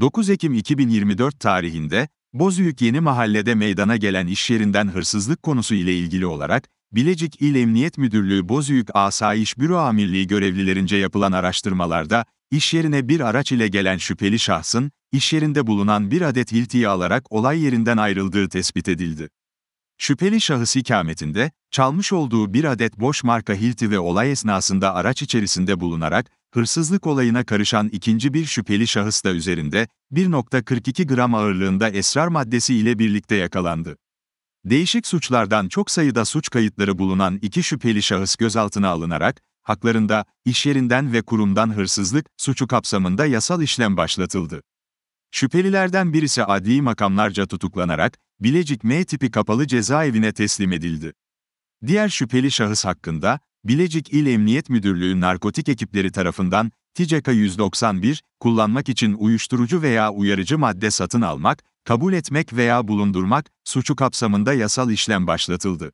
9 Ekim 2024 tarihinde, Bozüyük Yeni Mahalle'de meydana gelen iş yerinden hırsızlık konusu ile ilgili olarak, Bilecik İl Emniyet Müdürlüğü Bozüyük Asayiş Büro Amirliği görevlilerince yapılan araştırmalarda, iş yerine bir araç ile gelen şüpheli şahsın, iş yerinde bulunan bir adet hiltiyi alarak olay yerinden ayrıldığı tespit edildi. Şüpheli şahıs ikametinde, çalmış olduğu bir adet boş marka hilti ve olay esnasında araç içerisinde bulunarak, Hırsızlık olayına karışan ikinci bir şüpheli şahıs da üzerinde 1.42 gram ağırlığında esrar maddesi ile birlikte yakalandı. Değişik suçlardan çok sayıda suç kayıtları bulunan iki şüpheli şahıs gözaltına alınarak, haklarında, iş yerinden ve kurumdan hırsızlık suçu kapsamında yasal işlem başlatıldı. Şüphelilerden birisi adli makamlarca tutuklanarak, Bilecik M tipi kapalı cezaevine teslim edildi. Diğer şüpheli şahıs hakkında, Bilecik İl Emniyet Müdürlüğü narkotik ekipleri tarafından TCK 191, kullanmak için uyuşturucu veya uyarıcı madde satın almak, kabul etmek veya bulundurmak, suçu kapsamında yasal işlem başlatıldı.